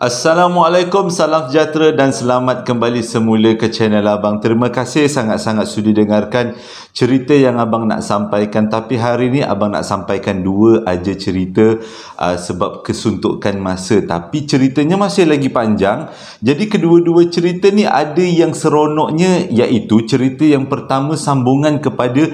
Assalamualaikum, salam sejahtera dan selamat kembali semula ke channel Abang. Terima kasih sangat-sangat sudi dengarkan cerita yang Abang nak sampaikan. Tapi hari ini Abang nak sampaikan dua aja cerita uh, sebab kesuntukan masa. Tapi ceritanya masih lagi panjang. Jadi kedua-dua cerita ni ada yang seronoknya iaitu cerita yang pertama sambungan kepada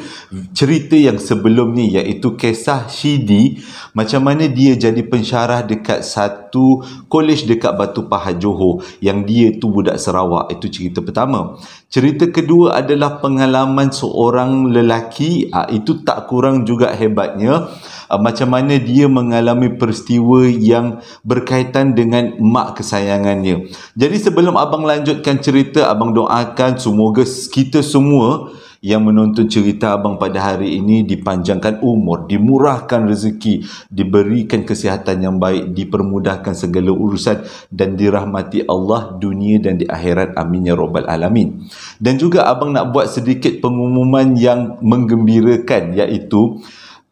cerita yang sebelumnya iaitu kisah Shidi. Macam mana dia jadi pensyarah dekat satu kolej dekat Batu Pahat Johor yang dia tu budak Sarawak itu cerita pertama cerita kedua adalah pengalaman seorang lelaki ah, itu tak kurang juga hebatnya ah, macam mana dia mengalami peristiwa yang berkaitan dengan mak kesayangannya jadi sebelum abang lanjutkan cerita abang doakan semoga kita semua yang menonton cerita abang pada hari ini dipanjangkan umur, dimurahkan rezeki, diberikan kesihatan yang baik, dipermudahkan segala urusan dan dirahmati Allah dunia dan di akhirat. Amin ya rabbal alamin. Dan juga abang nak buat sedikit pengumuman yang menggembirakan iaitu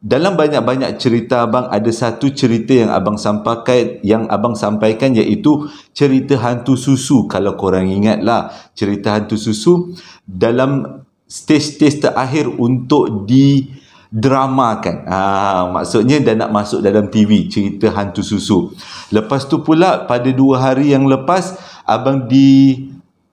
dalam banyak-banyak cerita abang ada satu cerita yang abang sampaikan yang abang sampaikan iaitu cerita hantu susu kalau korang ingatlah cerita hantu susu dalam stage-stage terakhir untuk di didramakan. Ah ha, maksudnya dah nak masuk dalam TV cerita hantu susu. Lepas tu pula pada dua hari yang lepas abang di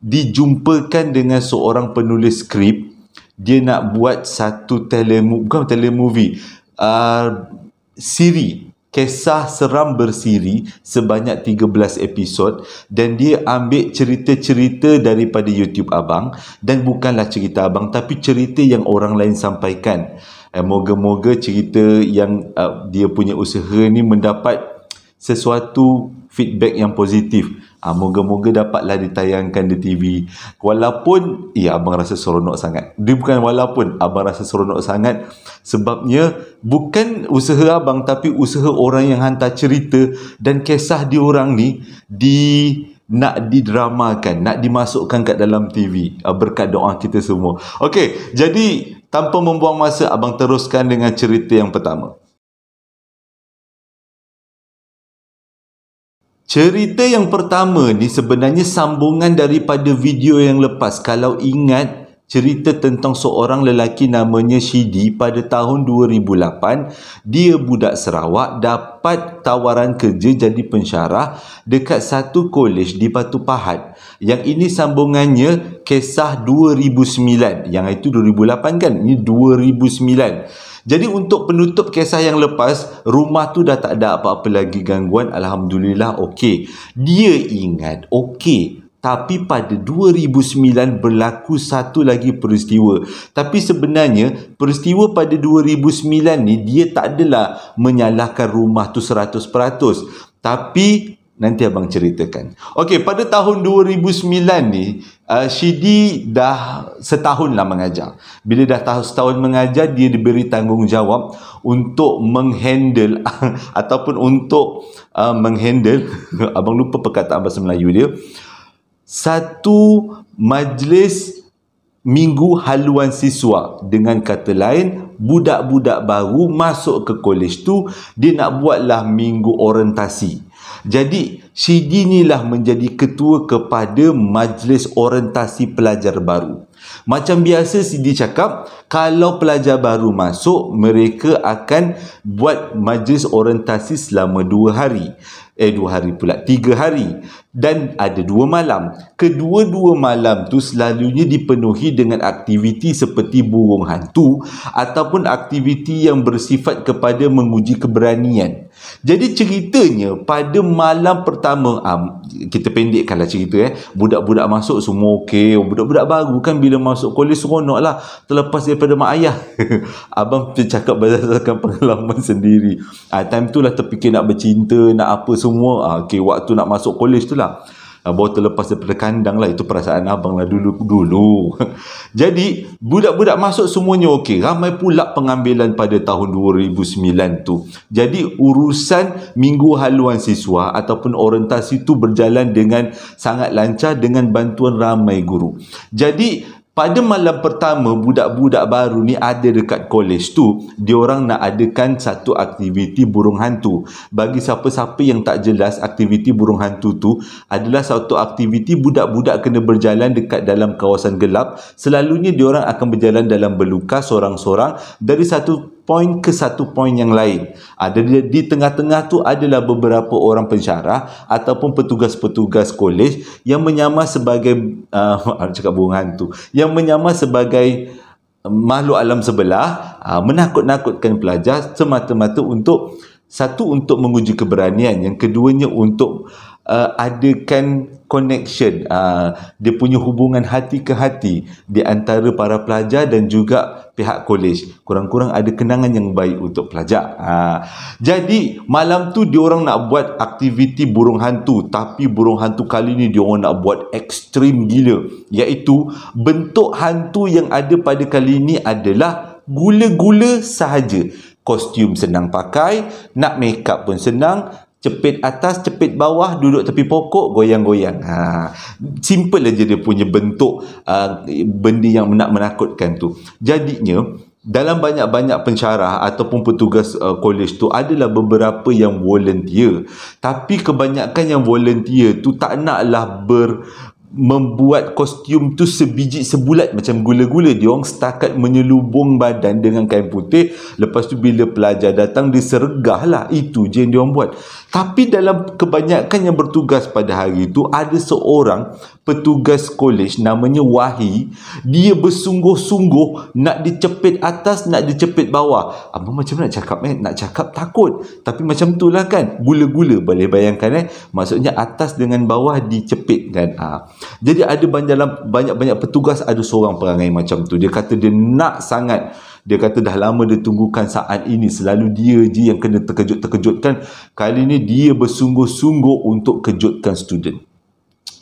dijumpakan dengan seorang penulis skrip dia nak buat satu telemovie bukan telemovie uh, siri kisah seram bersiri sebanyak 13 episod dan dia ambil cerita-cerita daripada YouTube abang dan bukanlah cerita abang tapi cerita yang orang lain sampaikan. Eh, moga-moga cerita yang uh, dia punya usaha ni mendapat sesuatu feedback yang positif. Ha, moga-moga dapatlah ditayangkan di TV. Walaupun, ya abang rasa seronok sangat. Dia bukan walaupun, abang rasa seronok sangat. Sebabnya, bukan usaha abang tapi usaha orang yang hantar cerita dan kisah diorang ni di nak didramakan, nak dimasukkan kat dalam TV ah, berkat doa kita semua. Okey, jadi tanpa membuang masa abang teruskan dengan cerita yang pertama. Cerita yang pertama ni sebenarnya sambungan daripada video yang lepas. Kalau ingat cerita tentang seorang lelaki namanya Shidi pada tahun 2008, dia budak Sarawak dapat tawaran kerja jadi pensyarah dekat satu kolej di Batu Pahat. Yang ini sambungannya kisah 2009. Yang itu 2008 kan? Ini 2009. Jadi untuk penutup kisah yang lepas, rumah tu dah tak ada apa-apa lagi gangguan, alhamdulillah okey. Dia ingat okey. Tapi pada 2009 berlaku satu lagi peristiwa. Tapi sebenarnya peristiwa pada 2009 ni dia tak adalah menyalahkan rumah tu 100%. Tapi Nanti abang ceritakan. Okey, pada tahun 2009 ni, uh, Shidi dah setahun lah mengajar. Bila dah tahun setahun mengajar, dia diberi tanggungjawab untuk menghandle ataupun untuk uh, menghandle, abang lupa perkataan bahasa Melayu dia, satu majlis minggu haluan siswa dengan kata lain budak-budak baru masuk ke kolej tu dia nak buatlah minggu orientasi jadi Sidi inilah menjadi ketua kepada majlis orientasi pelajar baru. Macam biasa Sidi cakap, kalau pelajar baru masuk, mereka akan buat majlis orientasi selama dua hari eh dua hari pula tiga hari dan ada dua malam kedua-dua malam tu selalunya dipenuhi dengan aktiviti seperti burung hantu ataupun aktiviti yang bersifat kepada menguji keberanian jadi ceritanya pada malam pertama ah, kita pendekkanlah cerita eh budak-budak masuk semua okey budak-budak baru kan bila masuk kolej seronok lah terlepas daripada mak ayah abang cakap berdasarkan pengalaman sendiri ah, time tu lah terfikir nak bercinta nak apa semua uh, ah, okay, waktu nak masuk kolej tu lah uh, ah, bawa terlepas daripada kandang lah itu perasaan abang lah dulu dulu jadi budak-budak masuk semuanya okey ramai pula pengambilan pada tahun 2009 tu jadi urusan minggu haluan siswa ataupun orientasi tu berjalan dengan sangat lancar dengan bantuan ramai guru jadi pada malam pertama budak-budak baru ni ada dekat kolej tu dia orang nak adakan satu aktiviti burung hantu bagi siapa-siapa yang tak jelas aktiviti burung hantu tu adalah satu aktiviti budak-budak kena berjalan dekat dalam kawasan gelap selalunya dia orang akan berjalan dalam belukar seorang-seorang dari satu poin ke satu poin yang lain. Ada di, di tengah-tengah tu adalah beberapa orang pensyarah ataupun petugas-petugas kolej yang menyamar sebagai uh, cakap burung hantu yang menyamar sebagai ah, makhluk alam sebelah uh, menakut-nakutkan pelajar semata-mata untuk satu untuk menguji keberanian yang keduanya untuk uh, adakan connection uh, dia punya hubungan hati ke hati di antara para pelajar dan juga pihak kolej kurang-kurang ada kenangan yang baik untuk pelajar uh, jadi malam tu diorang nak buat aktiviti burung hantu tapi burung hantu kali ni dia nak buat ekstrim gila iaitu bentuk hantu yang ada pada kali ni adalah gula-gula sahaja kostum senang pakai nak make up pun senang cepit atas cepit bawah duduk tepi pokok goyang-goyang ha simple aja dia punya bentuk uh, ha, benda yang nak menakutkan tu jadinya dalam banyak-banyak pensyarah ataupun petugas uh, kolej tu adalah beberapa yang volunteer tapi kebanyakan yang volunteer tu tak naklah ber membuat kostum tu sebiji sebulat macam gula-gula dia orang setakat menyelubung badan dengan kain putih lepas tu bila pelajar datang disergah lah itu je yang dia orang buat tapi dalam kebanyakan yang bertugas pada hari itu ada seorang petugas kolej namanya Wahi dia bersungguh-sungguh nak dicepit atas nak dicepit bawah apa macam nak cakap eh nak cakap takut tapi macam itulah kan gula-gula boleh bayangkan eh maksudnya atas dengan bawah dicepit kan ah jadi ada banyak banyak petugas ada seorang perangai macam tu dia kata dia nak sangat dia kata dah lama dia tunggukan saat ini selalu dia je yang kena terkejut-terkejutkan kali ini dia bersungguh-sungguh untuk kejutkan student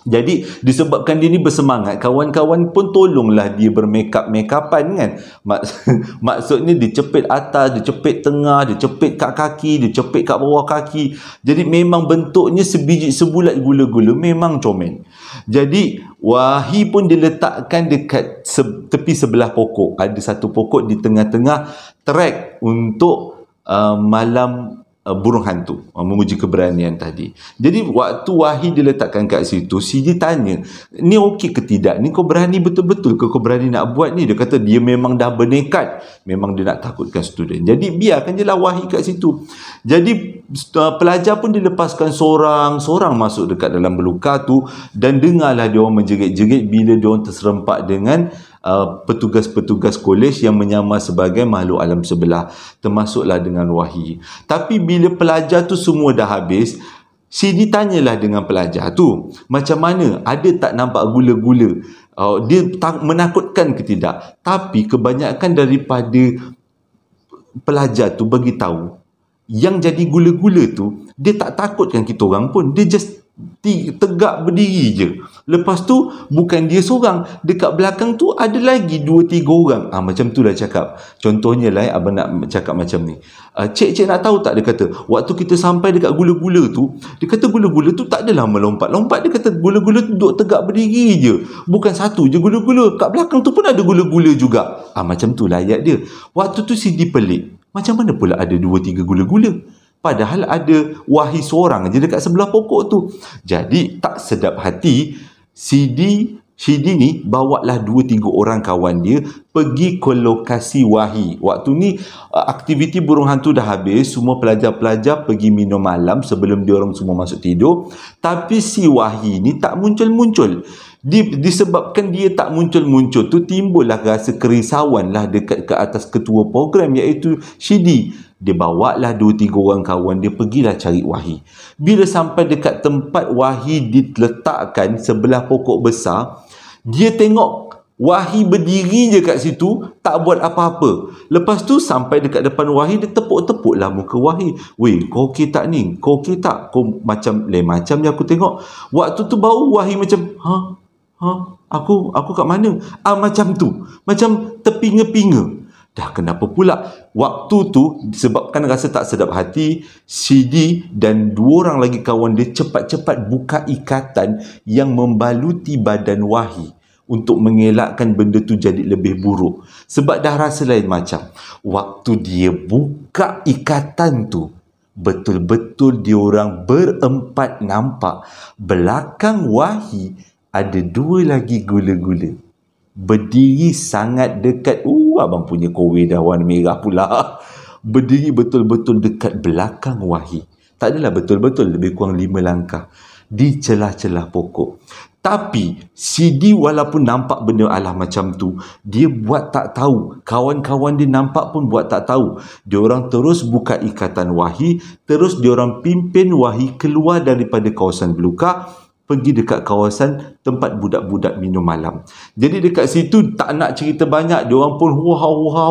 jadi disebabkan dia ni bersemangat, kawan-kawan pun tolonglah dia bermakeup-makeupan kan. Mak maksudnya dia cepit atas, dia cepit tengah, dia cepit kat kaki, dia cepit kat bawah kaki. Jadi memang bentuknya sebiji sebulat gula-gula memang comel. Jadi wahi pun diletakkan dekat se tepi sebelah pokok. Ada satu pokok di tengah-tengah track untuk uh, malam uh, burung hantu uh, menguji keberanian tadi. Jadi waktu wahi diletakkan kat situ, si dia tanya, ni okey ke tidak? Ni kau berani betul-betul ke kau berani nak buat ni? Dia kata dia memang dah bernekat. Memang dia nak takutkan student. Jadi biarkan je lah wahi kat situ. Jadi uh, pelajar pun dilepaskan seorang-seorang masuk dekat dalam belukar tu dan dengarlah dia orang menjerit-jerit bila dia orang terserempak dengan Uh, petugas-petugas kolej yang menyamar sebagai makhluk alam sebelah termasuklah dengan wahyi tapi bila pelajar tu semua dah habis Sini tanyalah dengan pelajar tu macam mana ada tak nampak gula-gula uh, dia tak menakutkan ke tidak tapi kebanyakan daripada pelajar tu bagi tahu yang jadi gula-gula tu dia tak takutkan kita orang pun dia just tegak berdiri je Lepas tu bukan dia seorang, dekat belakang tu ada lagi 2 3 orang. Ah ha, macam tu dah cakap. Contohnya lah eh, abang nak cakap macam ni. Uh, cik-cik nak tahu tak dia kata waktu kita sampai dekat gula-gula tu dia kata gula-gula tu tak adalah melompat-lompat dia kata gula-gula tu duduk tegak berdiri je bukan satu je gula-gula kat belakang tu pun ada gula-gula juga ah ha, macam tu lah ayat dia waktu tu si di pelik macam mana pula ada dua tiga gula-gula padahal ada wahis seorang je dekat sebelah pokok tu jadi tak sedap hati Sidi Sidi ni bawa lah dua tiga orang kawan dia pergi ke lokasi wahi. Waktu ni uh, aktiviti burung hantu dah habis, semua pelajar-pelajar pergi minum malam sebelum dia orang semua masuk tidur. Tapi si wahi ni tak muncul-muncul. Di, disebabkan dia tak muncul-muncul tu timbullah rasa lah dekat ke atas ketua program iaitu Sidi dia bawa lah dua tiga orang kawan dia pergilah cari wahi bila sampai dekat tempat wahi diletakkan sebelah pokok besar dia tengok wahi berdiri je kat situ tak buat apa-apa lepas tu sampai dekat depan wahi dia tepuk-tepuk lah muka wahi weh kau okey tak ni kau okey tak kau macam lain macam je aku tengok waktu tu bau wahi macam ha ha aku aku kat mana ah macam tu macam terpinga-pinga Dah kenapa pula waktu tu sebabkan rasa tak sedap hati CD dan dua orang lagi kawan dia cepat-cepat buka ikatan yang membaluti badan Wahi untuk mengelakkan benda tu jadi lebih buruk sebab dah rasa lain macam waktu dia buka ikatan tu betul-betul dia orang berempat nampak belakang Wahi ada dua lagi gula-gula berdiri sangat dekat uh abang punya kowe dah warna merah pula berdiri betul-betul dekat belakang wahi tak adalah betul-betul lebih kurang lima langkah di celah-celah pokok tapi Sidi walaupun nampak benda Allah macam tu dia buat tak tahu kawan-kawan dia nampak pun buat tak tahu dia orang terus buka ikatan wahi terus dia orang pimpin wahi keluar daripada kawasan belukar pergi dekat kawasan tempat budak-budak minum malam. Jadi dekat situ tak nak cerita banyak, dia orang pun huha huha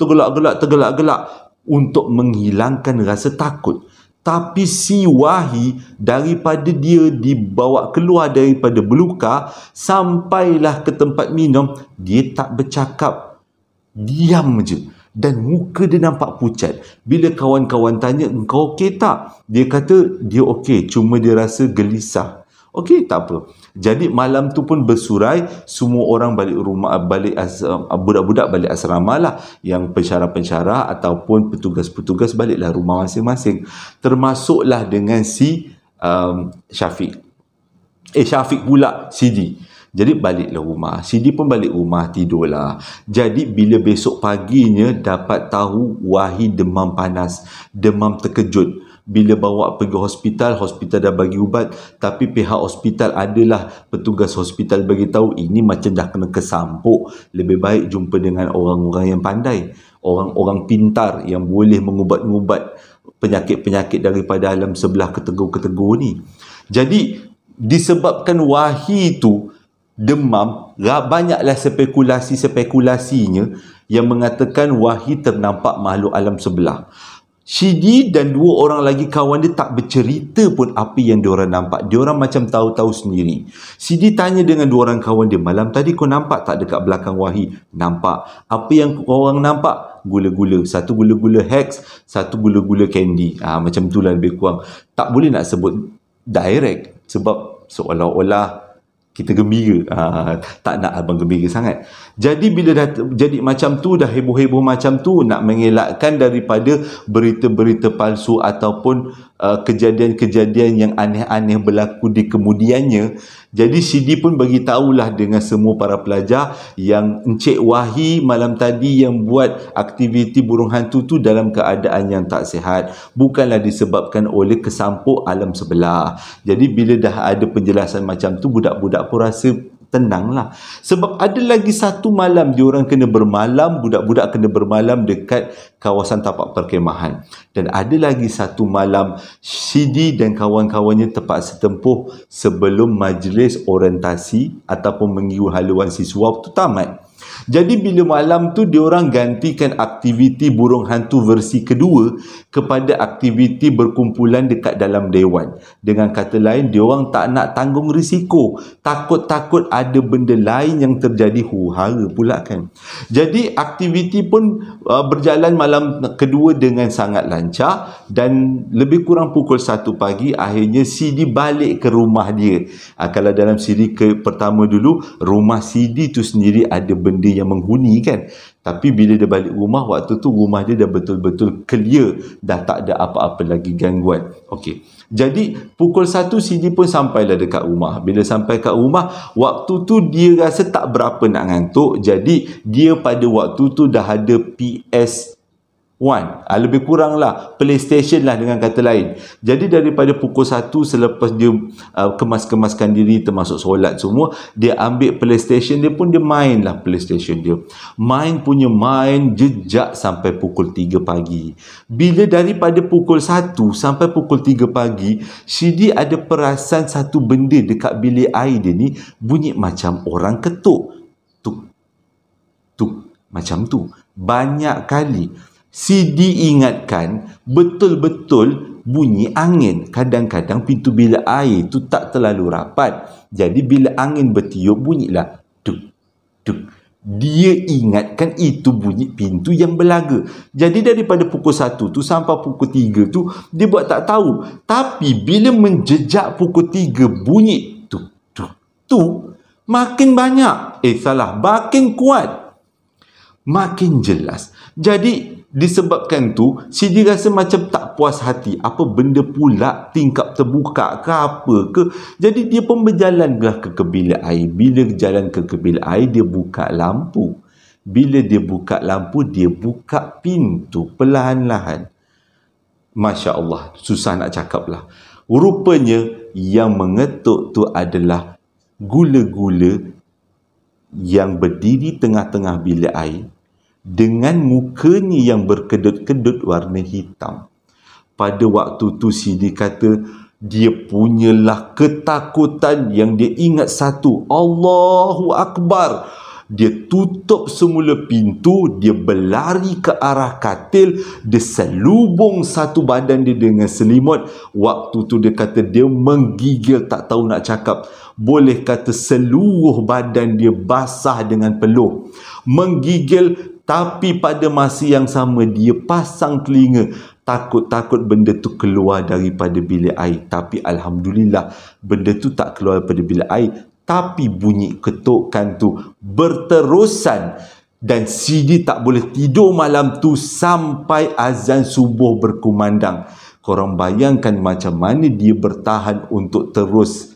tergelak-gelak tergelak-gelak untuk menghilangkan rasa takut. Tapi si Wahi daripada dia dibawa keluar daripada beluka sampailah ke tempat minum, dia tak bercakap. Diam je. Dan muka dia nampak pucat. Bila kawan-kawan tanya, engkau okey tak? Dia kata, dia okey. Cuma dia rasa gelisah. Okey, tak apa. Jadi malam tu pun bersurai, semua orang balik rumah, balik budak-budak balik asrama lah. Yang pencara-pencara pensyara ataupun petugas-petugas baliklah rumah masing-masing. Termasuklah dengan si um, Syafiq. Eh, Syafiq pula, Sidi. Jadi baliklah rumah. Sidi pun balik rumah tidurlah. Jadi bila besok paginya dapat tahu wahi demam panas, demam terkejut bila bawa pergi hospital hospital dah bagi ubat tapi pihak hospital adalah petugas hospital bagi tahu ini macam dah kena kesampuk lebih baik jumpa dengan orang-orang yang pandai orang-orang pintar yang boleh mengubat-ubat penyakit-penyakit daripada alam sebelah ketegur-ketegur ni jadi disebabkan wahi itu demam banyaklah spekulasi-spekulasinya yang mengatakan wahi ternampak makhluk alam sebelah Sidi dan dua orang lagi kawan dia tak bercerita pun apa yang diorang nampak. Diorang macam tahu-tahu sendiri. Sidi tanya dengan dua orang kawan dia, malam tadi kau nampak tak dekat belakang wahi? Nampak. Apa yang kau orang nampak? Gula-gula. Satu gula-gula hex, satu gula-gula candy. Ah ha, macam itulah lebih kurang. Tak boleh nak sebut direct sebab seolah-olah kita gembira. Ha, tak nak abang gembira sangat. Jadi bila dah jadi macam tu dah heboh-heboh macam tu nak mengelakkan daripada berita-berita palsu ataupun uh, kejadian-kejadian uh, yang aneh-aneh berlaku di kemudiannya. Jadi CD pun bagi tahulah dengan semua para pelajar yang Encik Wahi malam tadi yang buat aktiviti burung hantu tu dalam keadaan yang tak sihat. Bukanlah disebabkan oleh kesampuk alam sebelah. Jadi bila dah ada penjelasan macam tu budak-budak pun rasa tenanglah sebab ada lagi satu malam dia orang kena bermalam budak-budak kena bermalam dekat kawasan tapak perkemahan dan ada lagi satu malam Sidi dan kawan-kawannya terpaksa setempuh sebelum majlis orientasi ataupun mengiu haluan siswa itu tamat jadi bila malam tu orang gantikan aktiviti burung hantu versi kedua kepada aktiviti berkumpulan dekat dalam dewan. Dengan kata lain dia orang tak nak tanggung risiko, takut-takut ada benda lain yang terjadi huhara pula kan. Jadi aktiviti pun uh, berjalan malam kedua dengan sangat lancar dan lebih kurang pukul 1 pagi akhirnya CD balik ke rumah dia. Uh, kalau dalam siri ke pertama dulu, rumah CD tu sendiri ada benda yang menghuni kan tapi bila dia balik rumah waktu tu rumah dia dah betul-betul clear dah tak ada apa-apa lagi gangguan okey jadi pukul 1 Siti pun sampailah dekat rumah bila sampai kat rumah waktu tu dia rasa tak berapa nak ngantuk jadi dia pada waktu tu dah ada PS One. Ha, lebih kurang lah. PlayStation lah dengan kata lain. Jadi daripada pukul 1 selepas dia uh, kemas-kemaskan diri termasuk solat semua, dia ambil PlayStation dia pun dia main lah PlayStation dia. Main punya main jejak sampai pukul 3 pagi. Bila daripada pukul 1 sampai pukul 3 pagi, Shidi ada perasan satu benda dekat bilik air dia ni bunyi macam orang ketuk. Tuk. Tuk. Macam tu. Banyak kali. Banyak kali si diingatkan betul-betul bunyi angin kadang-kadang pintu bilik air tu tak terlalu rapat jadi bila angin bertiup bunyilah tuk tuk dia ingatkan itu bunyi pintu yang berlaga jadi daripada pukul 1 tu sampai pukul 3 tu dia buat tak tahu tapi bila menjejak pukul 3 bunyi tu tuk tu makin banyak eh salah makin kuat makin jelas jadi disebabkan tu si dia rasa macam tak puas hati apa benda pula tingkap terbuka ke apa ke jadi dia pun berjalan ke kebilik air bila jalan ke kebilik air dia buka lampu bila dia buka lampu dia buka pintu perlahan-lahan Masya Allah susah nak cakap lah rupanya yang mengetuk tu adalah gula-gula yang berdiri tengah-tengah bilik air dengan mukanya yang berkedut-kedut warna hitam. Pada waktu tu si dia kata dia punyalah ketakutan yang dia ingat satu Allahu Akbar dia tutup semula pintu dia berlari ke arah katil dia selubung satu badan dia dengan selimut waktu tu dia kata dia menggigil tak tahu nak cakap boleh kata seluruh badan dia basah dengan peluh menggigil tapi pada masa yang sama dia pasang telinga takut-takut benda tu keluar daripada bilik air tapi alhamdulillah benda tu tak keluar daripada bilik air tapi bunyi ketukan tu berterusan dan Sidi tak boleh tidur malam tu sampai azan subuh berkumandang korang bayangkan macam mana dia bertahan untuk terus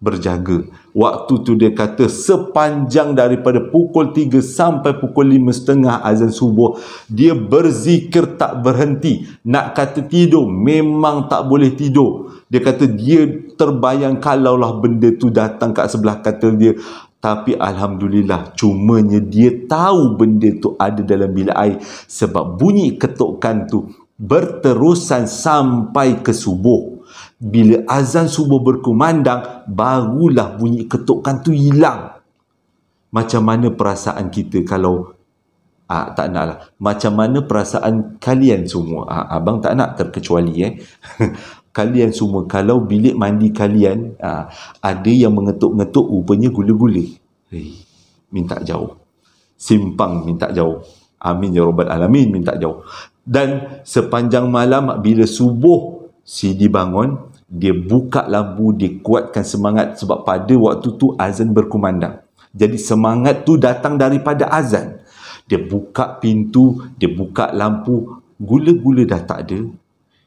berjaga. Waktu tu dia kata sepanjang daripada pukul 3 sampai pukul setengah azan subuh, dia berzikir tak berhenti. Nak kata tidur, memang tak boleh tidur. Dia kata dia terbayang kalaulah benda tu datang kat sebelah kata dia. Tapi Alhamdulillah, cumanya dia tahu benda tu ada dalam bilik air sebab bunyi ketukan tu berterusan sampai ke subuh bila azan subuh berkumandang barulah bunyi ketukan tu hilang macam mana perasaan kita kalau ah, tak nak lah macam mana perasaan kalian semua ah, abang tak nak terkecuali eh kalian semua kalau bilik mandi kalian ah, ada yang mengetuk-ngetuk rupanya gula-gula hey, minta jauh simpang minta jauh amin ya rabbal alamin minta jauh dan sepanjang malam bila subuh si dibangun dia buka lampu, dia kuatkan semangat sebab pada waktu tu azan berkumandang. Jadi semangat tu datang daripada azan. Dia buka pintu, dia buka lampu, gula-gula dah tak ada.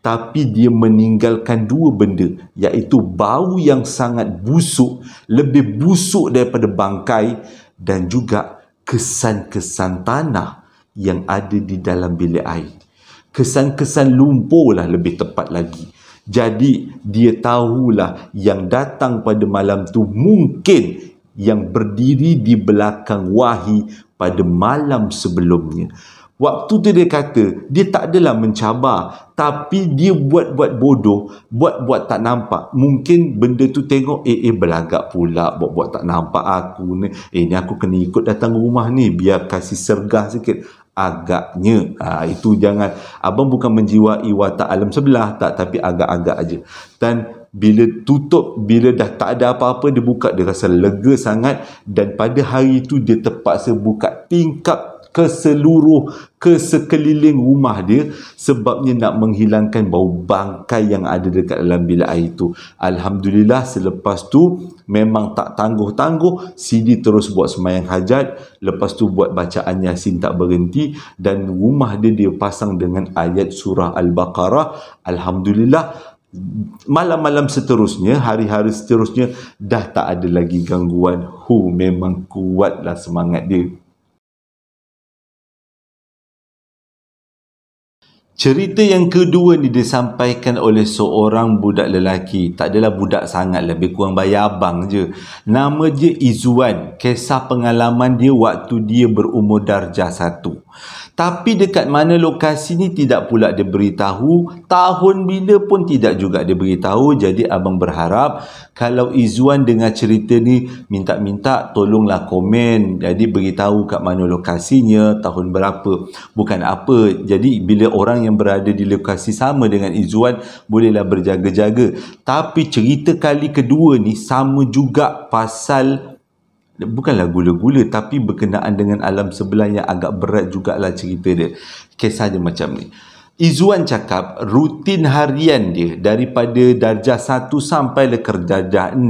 Tapi dia meninggalkan dua benda iaitu bau yang sangat busuk, lebih busuk daripada bangkai dan juga kesan-kesan tanah yang ada di dalam bilik air. Kesan-kesan lumpur lah lebih tepat lagi. Jadi dia tahulah yang datang pada malam tu mungkin yang berdiri di belakang wahi pada malam sebelumnya. Waktu tu dia kata dia tak adalah mencabar tapi dia buat-buat bodoh, buat-buat tak nampak. Mungkin benda tu tengok eh eh belagak pula buat-buat tak nampak aku ni. Eh ni aku kena ikut datang rumah ni biar kasih sergah sikit agaknya ha, itu jangan abang bukan menjiwai watak alam sebelah tak tapi agak-agak aja dan bila tutup bila dah tak ada apa-apa dia buka dia rasa lega sangat dan pada hari itu dia terpaksa buka tingkap ke seluruh ke sekeliling rumah dia sebabnya nak menghilangkan bau bangkai yang ada dekat dalam bilik air itu. Alhamdulillah selepas tu memang tak tangguh-tangguh Sidi terus buat semayang hajat lepas tu buat bacaan Yasin tak berhenti dan rumah dia dia pasang dengan ayat surah Al-Baqarah Alhamdulillah malam-malam seterusnya, hari-hari seterusnya dah tak ada lagi gangguan. Hu memang kuatlah semangat dia. Cerita yang kedua ni disampaikan oleh seorang budak lelaki. Tak adalah budak sangat, lebih kurang bayar abang je. Nama dia Izuan. Kisah pengalaman dia waktu dia berumur darjah satu. Tapi dekat mana lokasi ni tidak pula dia beritahu, tahun bila pun tidak juga dia beritahu. Jadi abang berharap kalau Izwan dengar cerita ni minta-minta tolonglah komen. Jadi beritahu kat mana lokasinya, tahun berapa. Bukan apa. Jadi bila orang yang berada di lokasi sama dengan Izwan bolehlah berjaga-jaga. Tapi cerita kali kedua ni sama juga pasal bukanlah gula-gula tapi berkenaan dengan alam sebelah yang agak berat jugalah cerita dia kisahnya macam ni Izuan cakap rutin harian dia daripada darjah 1 sampai ke darjah 6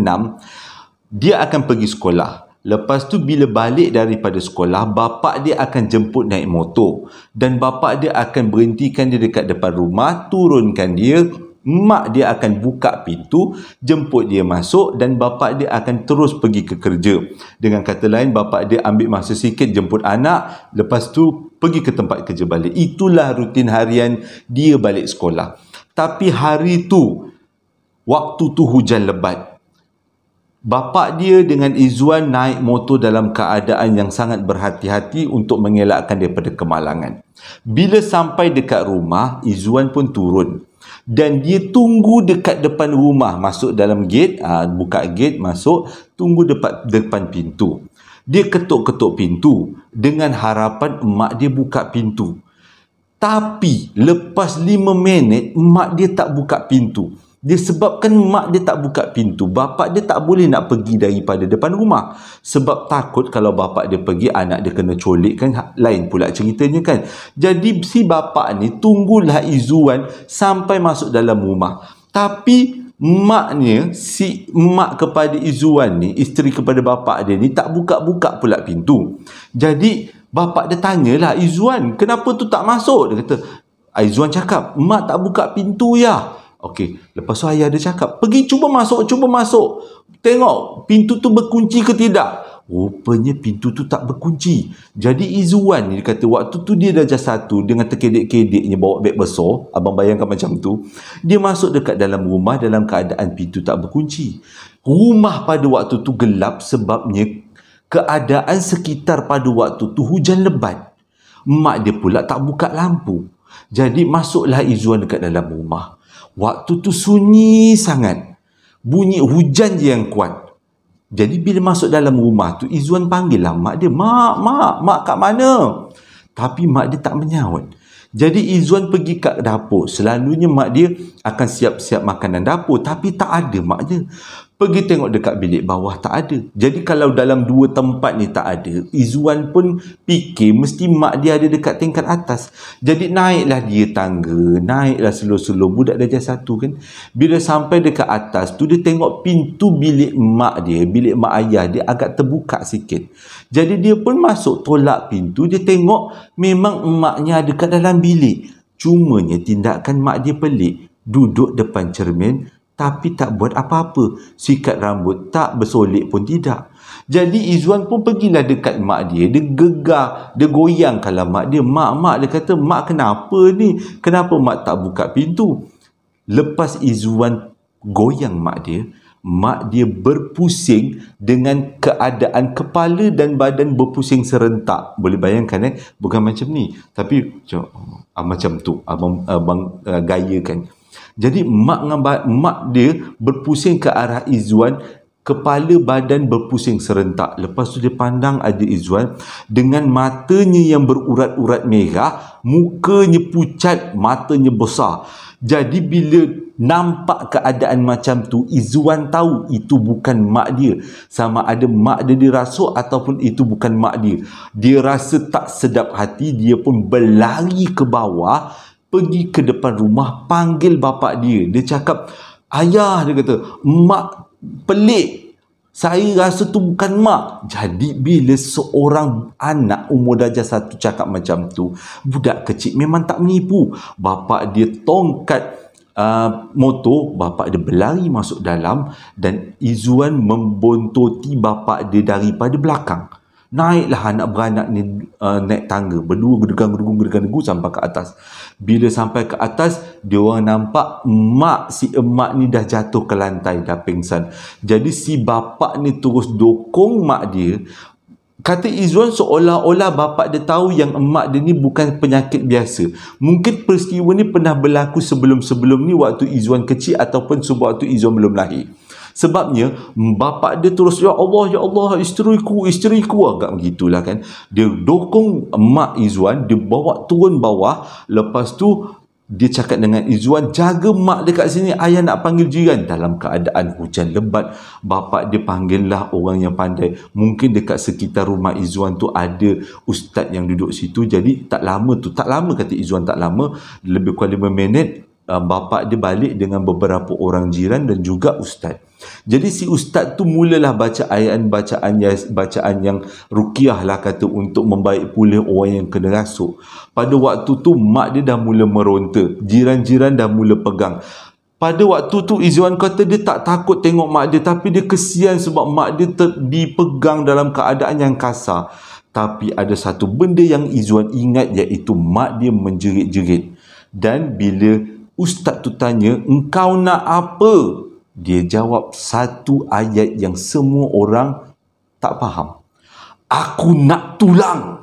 dia akan pergi sekolah Lepas tu bila balik daripada sekolah bapak dia akan jemput naik motor dan bapak dia akan berhentikan dia dekat depan rumah turunkan dia mak dia akan buka pintu jemput dia masuk dan bapa dia akan terus pergi ke kerja dengan kata lain bapa dia ambil masa sikit jemput anak lepas tu pergi ke tempat kerja balik itulah rutin harian dia balik sekolah tapi hari tu waktu tu hujan lebat bapa dia dengan izuan naik motor dalam keadaan yang sangat berhati-hati untuk mengelakkan daripada kemalangan bila sampai dekat rumah izuan pun turun dan dia tunggu dekat depan rumah masuk dalam gate ha, buka gate masuk tunggu dekat depan pintu dia ketuk-ketuk pintu dengan harapan mak dia buka pintu tapi lepas 5 minit mak dia tak buka pintu disebabkan mak dia tak buka pintu bapa dia tak boleh nak pergi daripada depan rumah sebab takut kalau bapa dia pergi anak dia kena colik kan ha, lain pula ceritanya kan jadi si bapa ni tunggulah izuan sampai masuk dalam rumah tapi maknya si mak kepada izuan ni isteri kepada bapa dia ni tak buka-buka pula pintu jadi bapa dia tanyalah izuan kenapa tu tak masuk dia kata Aizwan cakap, mak tak buka pintu ya. Okey, lepas tu ayah dia cakap, pergi cuba masuk, cuba masuk. Tengok pintu tu berkunci ke tidak. Rupanya pintu tu tak berkunci. Jadi Izuan ni kata waktu tu dia dah jasa satu dengan terkedik-kediknya bawa beg besar. Abang bayangkan macam tu. Dia masuk dekat dalam rumah dalam keadaan pintu tak berkunci. Rumah pada waktu tu gelap sebabnya keadaan sekitar pada waktu tu hujan lebat. Mak dia pula tak buka lampu. Jadi masuklah Izuan dekat dalam rumah waktu tu sunyi sangat bunyi hujan je yang kuat jadi bila masuk dalam rumah tu Izzuan panggil lah mak dia mak mak mak kat mana tapi mak dia tak menyahut jadi Izzuan pergi kat dapur selalunya mak dia akan siap-siap makanan dapur tapi tak ada mak dia pergi tengok dekat bilik bawah tak ada. Jadi kalau dalam dua tempat ni tak ada, Izuan pun fikir mesti mak dia ada dekat tingkat atas. Jadi naiklah dia tangga, naiklah slow-slow budak darjah satu kan. Bila sampai dekat atas tu dia tengok pintu bilik mak dia, bilik mak ayah dia agak terbuka sikit. Jadi dia pun masuk tolak pintu, dia tengok memang maknya ada dekat dalam bilik. Cumanya tindakan mak dia pelik, duduk depan cermin tapi tak buat apa-apa. Sikat rambut tak bersolek pun tidak. Jadi Izzuan pun pergilah dekat mak dia. Dia gegar, dia goyang kalau mak dia. Mak, mak dia kata, mak kenapa ni? Kenapa mak tak buka pintu? Lepas Izzuan goyang mak dia, mak dia berpusing dengan keadaan kepala dan badan berpusing serentak. Boleh bayangkan eh? Bukan macam ni. Tapi macam, ah, macam tu. Abang, abang uh, gayakan. kan. Jadi mak mak dia berpusing ke arah Izzuan, kepala badan berpusing serentak. Lepas tu dia pandang ada Izzuan dengan matanya yang berurat-urat merah, mukanya pucat, matanya besar. Jadi bila nampak keadaan macam tu, Izzuan tahu itu bukan mak dia. Sama ada mak dia dirasuk ataupun itu bukan mak dia. Dia rasa tak sedap hati, dia pun berlari ke bawah pergi ke depan rumah panggil bapa dia dia cakap ayah dia kata mak pelik saya rasa tu bukan mak jadi bila seorang anak umur darjah satu cakap macam tu budak kecil memang tak menipu bapa dia tongkat Uh, motor bapa dia berlari masuk dalam dan Izuan membontoti bapa dia daripada belakang naiklah anak beranak ni uh, naik tangga berdua gedegang-gedegang sampai ke atas bila sampai ke atas dia orang nampak emak si emak ni dah jatuh ke lantai dah pingsan jadi si bapa ni terus dokong mak dia Kata Izzuan seolah-olah bapa dia tahu yang emak dia ni bukan penyakit biasa. Mungkin peristiwa ni pernah berlaku sebelum-sebelum ni waktu Izzuan kecil ataupun waktu Izzuan belum lahir sebabnya bapa dia terus ya Allah ya Allah isteriku isteriku agak begitulah kan dia dokong mak Izwan dia bawa turun bawah lepas tu dia cakap dengan Izwan jaga mak dekat sini ayah nak panggil jiran dalam keadaan hujan lebat bapa dia panggil lah orang yang pandai mungkin dekat sekitar rumah Izwan tu ada ustaz yang duduk situ jadi tak lama tu tak lama kata Izwan tak lama lebih kurang 5 minit Ah, bapa dia balik dengan beberapa orang jiran dan juga ustaz. Jadi si ustaz tu mulalah baca ayat bacaan yang bacaan yang ruqyah lah kata untuk membaik pulih orang yang kena rasuk. Pada waktu tu mak dia dah mula meronta, jiran-jiran dah mula pegang. Pada waktu tu Izwan kata dia tak takut tengok mak dia tapi dia kesian sebab mak dia ter- dipegang dalam keadaan yang kasar. Tapi ada satu benda yang Izwan ingat iaitu mak dia menjerit-jerit. Dan bila ustaz tu tanya engkau nak apa dia jawab satu ayat yang semua orang tak faham aku nak tulang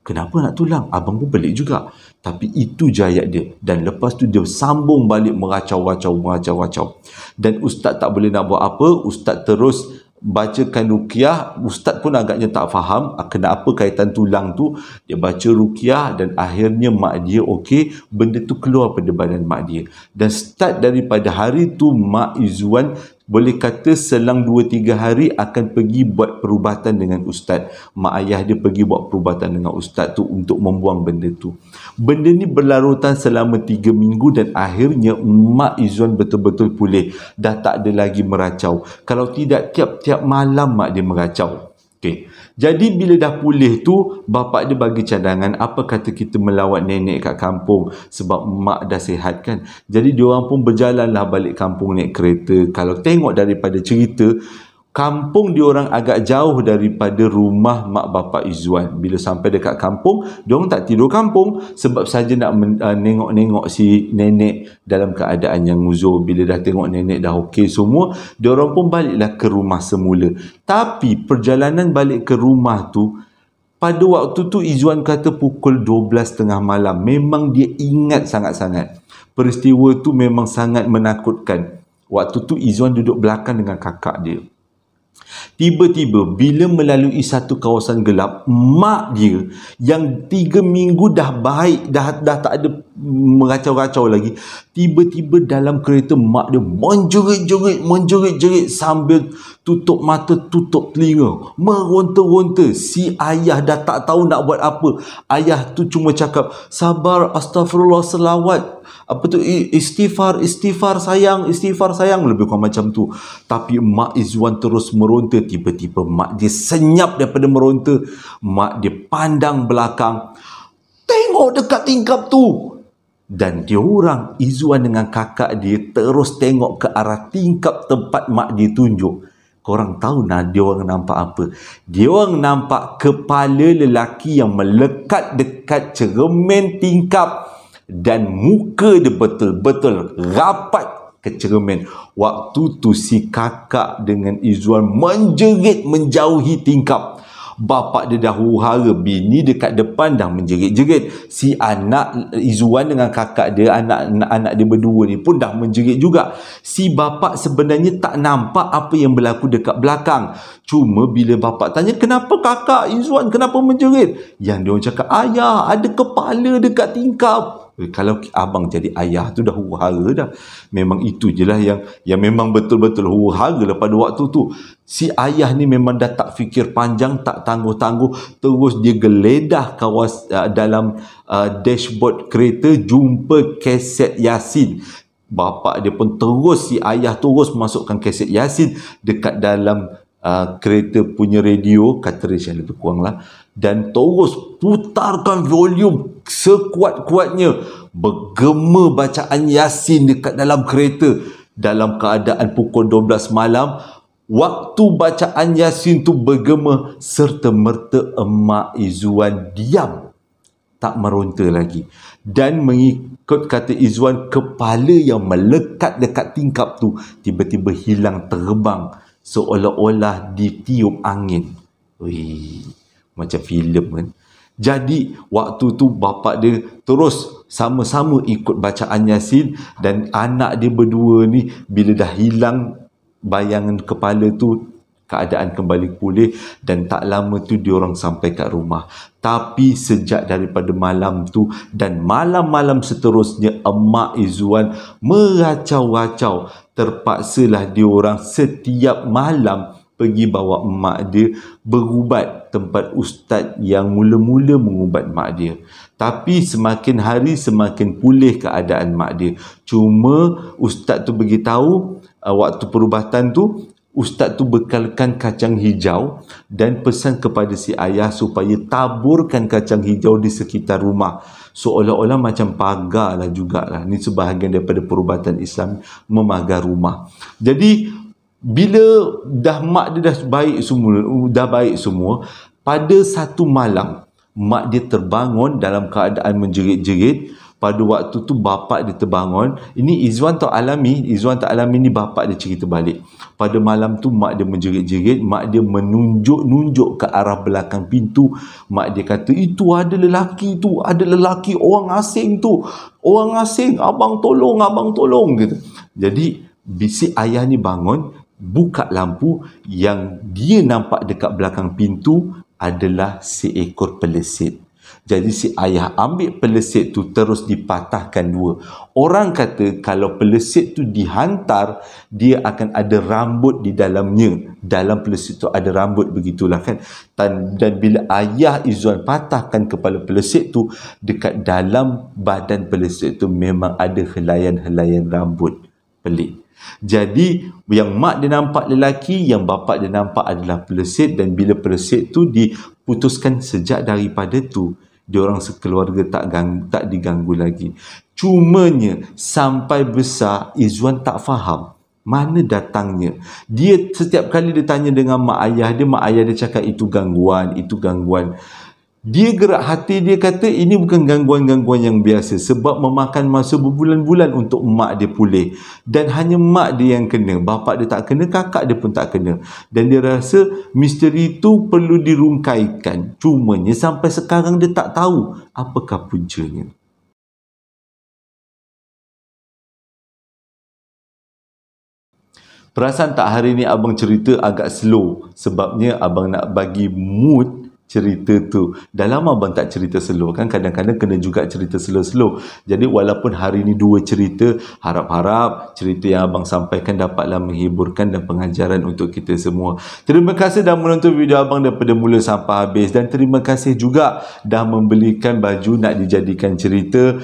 kenapa nak tulang abang pun pelik juga tapi itu je ayat dia dan lepas tu dia sambung balik meracau-racau meracau-racau dan ustaz tak boleh nak buat apa ustaz terus bacakan rukiah ustaz pun agaknya tak faham ah, kenapa kaitan tulang tu dia baca rukiah dan akhirnya mak dia okey benda tu keluar pada badan mak dia dan start daripada hari tu mak Izzuan boleh kata selang 2-3 hari akan pergi buat perubatan dengan ustaz mak ayah dia pergi buat perubatan dengan ustaz tu untuk membuang benda tu benda ni berlarutan selama 3 minggu dan akhirnya mak Izzuan betul-betul pulih dah tak ada lagi meracau kalau tidak tiap-tiap malam mak dia meracau Okey. Jadi bila dah pulih tu, bapak dia bagi cadangan apa kata kita melawat nenek kat kampung sebab mak dah sihat kan. Jadi dia orang pun berjalanlah balik kampung naik kereta. Kalau tengok daripada cerita, kampung diorang agak jauh daripada rumah mak bapak Izzuan bila sampai dekat kampung diorang tak tidur kampung sebab saja nak men, uh, nengok-nengok si nenek dalam keadaan yang uzur bila dah tengok nenek dah okey semua diorang pun baliklah ke rumah semula tapi perjalanan balik ke rumah tu pada waktu tu Izzuan kata pukul tengah malam memang dia ingat sangat-sangat peristiwa tu memang sangat menakutkan waktu tu Izzuan duduk belakang dengan kakak dia tiba-tiba bila melalui satu kawasan gelap mak dia yang tiga minggu dah baik dah dah tak ada meracau-racau lagi tiba-tiba dalam kereta mak dia menjerit-jerit menjerit-jerit sambil tutup mata tutup telinga meronta-ronta si ayah dah tak tahu nak buat apa ayah tu cuma cakap sabar astagfirullah selawat apa tu istighfar istighfar sayang istighfar sayang lebih kurang macam tu tapi mak Izwan terus meronta tiba-tiba mak dia senyap daripada meronta mak dia pandang belakang tengok dekat tingkap tu dan orang Izuan dengan kakak dia terus tengok ke arah tingkap tempat mak dia tunjuk korang tahu nak diorang nampak apa diorang nampak kepala lelaki yang melekat dekat cermin tingkap dan muka dia betul-betul rapat ke cermin waktu tu si kakak dengan Izuan menjerit menjauhi tingkap bapa dia dah huru-hara bini dekat depan dah menjerit-jerit si anak Izuan dengan kakak dia anak anak dia berdua ni pun dah menjerit juga si bapa sebenarnya tak nampak apa yang berlaku dekat belakang cuma bila bapa tanya kenapa kakak Izuan kenapa menjerit yang dia cakap ayah ada kepala dekat tingkap Eh, kalau abang jadi ayah tu dah huru-hara dah memang itu je lah yang yang memang betul-betul huru-hara lah pada waktu tu si ayah ni memang dah tak fikir panjang tak tangguh-tangguh terus dia geledah kawas uh, dalam uh, dashboard kereta jumpa keset Yasin bapa dia pun terus si ayah terus masukkan keset Yasin dekat dalam uh, kereta punya radio katerish yang lebih kurang lah dan terus putarkan volume sekuat-kuatnya bergema bacaan Yasin dekat dalam kereta dalam keadaan pukul 12 malam waktu bacaan Yasin tu bergema serta merta emak Izuan diam tak meronta lagi dan mengikut kata Izuan kepala yang melekat dekat tingkap tu tiba-tiba hilang terbang seolah-olah ditiup angin. Ui, macam filem kan. Jadi waktu tu bapa dia terus sama-sama ikut bacaan Yasin dan anak dia berdua ni bila dah hilang bayangan kepala tu keadaan kembali pulih dan tak lama tu diorang sampai kat rumah. Tapi sejak daripada malam tu dan malam-malam seterusnya emak Izuan meracau-racau terpaksalah orang setiap malam pergi bawa mak dia berubat tempat ustaz yang mula-mula mengubat mak dia. Tapi semakin hari semakin pulih keadaan mak dia. Cuma ustaz tu beritahu uh, waktu perubatan tu ustaz tu bekalkan kacang hijau dan pesan kepada si ayah supaya taburkan kacang hijau di sekitar rumah seolah-olah macam pagar lah juga lah ni sebahagian daripada perubatan Islam memagar rumah jadi bila dah mak dia dah baik semua dah baik semua pada satu malam mak dia terbangun dalam keadaan menjerit-jerit pada waktu tu bapak dia terbangun ini Izwan tak alami Izwan tak alami ni bapak dia cerita balik pada malam tu mak dia menjerit-jerit mak dia menunjuk-nunjuk ke arah belakang pintu mak dia kata itu ada lelaki tu ada lelaki orang asing tu orang asing abang tolong abang tolong gitu jadi bisi ayah ni bangun buka lampu yang dia nampak dekat belakang pintu adalah seekor pelesit jadi si ayah ambil pelesit tu terus dipatahkan dua. Orang kata kalau pelesit tu dihantar, dia akan ada rambut di dalamnya. Dalam pelesit tu ada rambut begitulah kan. Dan, dan bila ayah izuan patahkan kepala pelesit tu, dekat dalam badan pelesit tu memang ada helayan-helayan rambut pelik. Jadi yang mak dia nampak lelaki, yang bapa dia nampak adalah pelesit dan bila pelesit tu diputuskan sejak daripada tu, dia orang sekeluarga tak ganggu tak diganggu lagi. Cuma nya sampai besar Izwan tak faham mana datangnya. Dia setiap kali dia tanya dengan mak ayah dia, mak ayah dia cakap itu gangguan, itu gangguan dia gerak hati dia kata ini bukan gangguan-gangguan yang biasa sebab memakan masa berbulan-bulan untuk mak dia pulih dan hanya mak dia yang kena bapa dia tak kena kakak dia pun tak kena dan dia rasa misteri itu perlu dirungkaikan cuma ni sampai sekarang dia tak tahu apakah puncanya Perasan tak hari ni abang cerita agak slow sebabnya abang nak bagi mood cerita tu. Dah lama abang tak cerita slow kan. Kadang-kadang kena juga cerita slow-slow. Jadi walaupun hari ni dua cerita, harap-harap cerita yang abang sampaikan dapatlah menghiburkan dan pengajaran untuk kita semua. Terima kasih dah menonton video abang daripada mula sampai habis. Dan terima kasih juga dah membelikan baju nak dijadikan cerita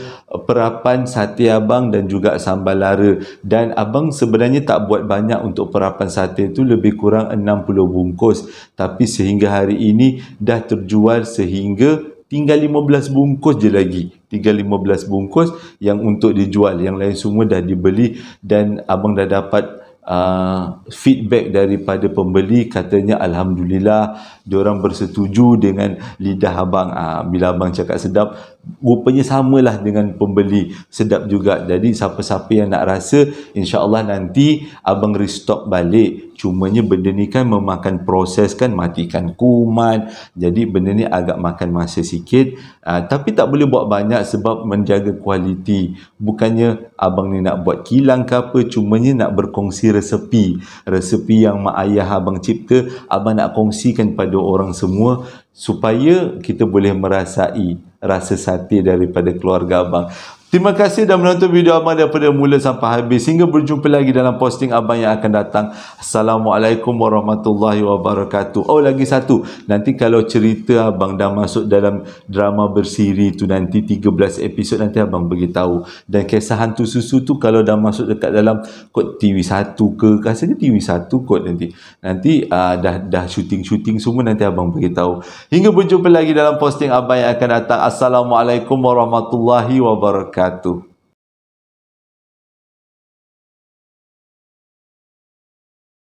perapan sate abang dan juga sambal lara. Dan abang sebenarnya tak buat banyak untuk perapan sate tu lebih kurang 60 bungkus. Tapi sehingga hari ini dah dah terjual sehingga tinggal 15 bungkus je lagi. Tinggal 15 bungkus yang untuk dijual. Yang lain semua dah dibeli dan abang dah dapat uh, feedback daripada pembeli katanya Alhamdulillah diorang bersetuju dengan lidah abang. Uh, bila abang cakap sedap, rupanya samalah dengan pembeli sedap juga jadi siapa-siapa yang nak rasa insyaAllah nanti abang restock balik cumanya benda ni kan memakan proses kan matikan kuman jadi benda ni agak makan masa sikit uh, tapi tak boleh buat banyak sebab menjaga kualiti bukannya abang ni nak buat kilang ke apa cumanya nak berkongsi resepi resepi yang mak ayah abang cipta abang nak kongsikan pada orang semua supaya kita boleh merasai rasa satir daripada keluarga abang Terima kasih dan menonton video Abang daripada mula sampai habis. Sehingga berjumpa lagi dalam posting Abang yang akan datang. Assalamualaikum warahmatullahi wabarakatuh. Oh, lagi satu. Nanti kalau cerita Abang dah masuk dalam drama bersiri tu nanti 13 episod nanti Abang beritahu. Dan kisah hantu susu tu kalau dah masuk dekat dalam kot TV1 ke. Rasanya TV1 kot nanti. Nanti uh, dah dah syuting-syuting semua nanti Abang beritahu. Hingga berjumpa lagi dalam posting Abang yang akan datang. Assalamualaikum warahmatullahi wabarakatuh wabarakatuh.